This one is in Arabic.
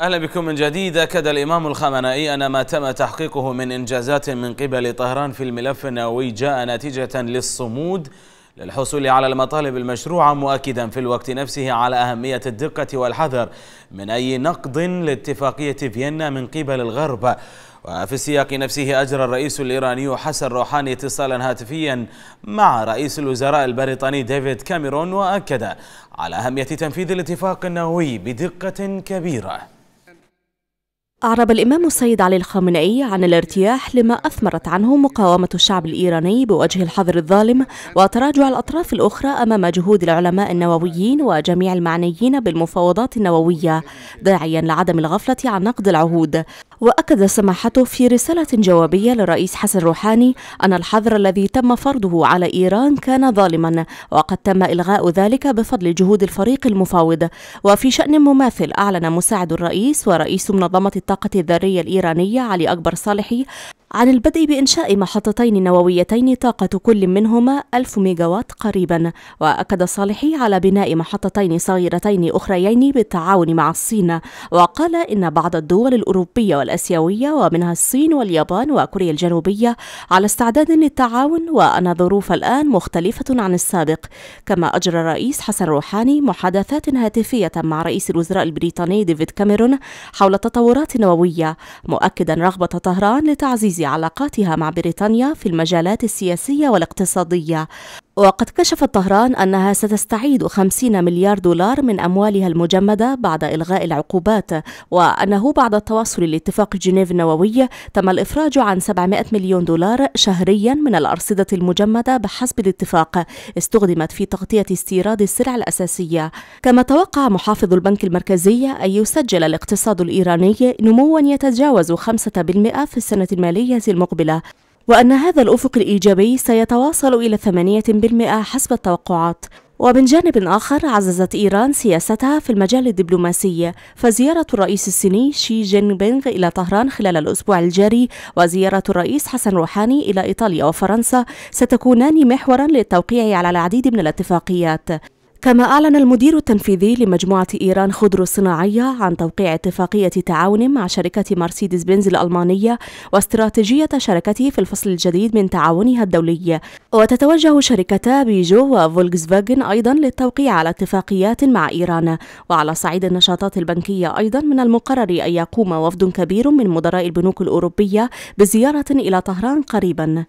أهلا بكم من جديد أكد الإمام الخمنائي أن ما تم تحقيقه من إنجازات من قبل طهران في الملف النووي جاء نتيجة للصمود للحصول على المطالب المشروعة مؤكدا في الوقت نفسه على أهمية الدقة والحذر من أي نقد لاتفاقية فيينا من قبل الغرب وفي السياق نفسه أجرى الرئيس الإيراني حسن روحاني اتصالا هاتفيا مع رئيس الوزراء البريطاني ديفيد كاميرون وأكد على أهمية تنفيذ الاتفاق النووي بدقة كبيرة أعرب الإمام السيد علي الخامنئي عن الارتياح لما أثمرت عنه مقاومة الشعب الإيراني بوجه الحظر الظالم وتراجع الأطراف الأخرى أمام جهود العلماء النوويين وجميع المعنيين بالمفاوضات النووية داعيا لعدم الغفلة عن نقد العهود وأكد سماحته في رسالة جوابية للرئيس حسن روحاني أن الحظر الذي تم فرضه على إيران كان ظالما وقد تم إلغاء ذلك بفضل جهود الفريق المفاوض وفي شأن مماثل أعلن مساعد الرئيس ورئيس منظمة الطاقة الذرية الإيرانية علي أكبر صالحي عن البدء بإنشاء محطتين نوويتين طاقة كل منهما 1000 ميجاوات قريبا وأكد صالحي على بناء محطتين صغيرتين أخريين بالتعاون مع الصين وقال إن بعض الدول الأوروبية والأسيوية ومنها الصين واليابان وكوريا الجنوبية على استعداد للتعاون وأن الظروف الآن مختلفة عن السابق كما أجرى الرئيس حسن روحاني محادثات هاتفية مع رئيس الوزراء البريطاني ديفيد كاميرون حول التطورات النووية مؤكدا رغبة طهران لتعزيز علاقاتها مع بريطانيا في المجالات السياسية والاقتصادية وقد كشفت طهران أنها ستستعيد 50 مليار دولار من أموالها المجمدة بعد إلغاء العقوبات وأنه بعد التواصل لاتفاق جنيف النووي تم الإفراج عن 700 مليون دولار شهريا من الأرصدة المجمدة بحسب الاتفاق استخدمت في تغطية استيراد السلع الأساسية كما توقع محافظ البنك المركزي أن يسجل الاقتصاد الإيراني نموا يتجاوز 5% في السنة المالية المقبلة وأن هذا الأفق الإيجابي سيتواصل إلى 8% حسب التوقعات ومن جانب آخر عززت إيران سياستها في المجال الدبلوماسي فزيارة الرئيس الصيني شي جين بينغ إلى طهران خلال الأسبوع الجاري وزيارة الرئيس حسن روحاني إلى إيطاليا وفرنسا ستكونان محورا للتوقيع على العديد من الاتفاقيات كما أعلن المدير التنفيذي لمجموعة إيران خضر الصناعية عن توقيع اتفاقية تعاون مع شركة مرسيدس بنز الألمانية واستراتيجية شركته في الفصل الجديد من تعاونها الدولي وتتوجه شركتا بيجو وفولكس فاجن أيضا للتوقيع على اتفاقيات مع إيران وعلى صعيد النشاطات البنكية أيضا من المقرر أن يقوم وفد كبير من مدراء البنوك الأوروبية بزيارة إلى طهران قريبا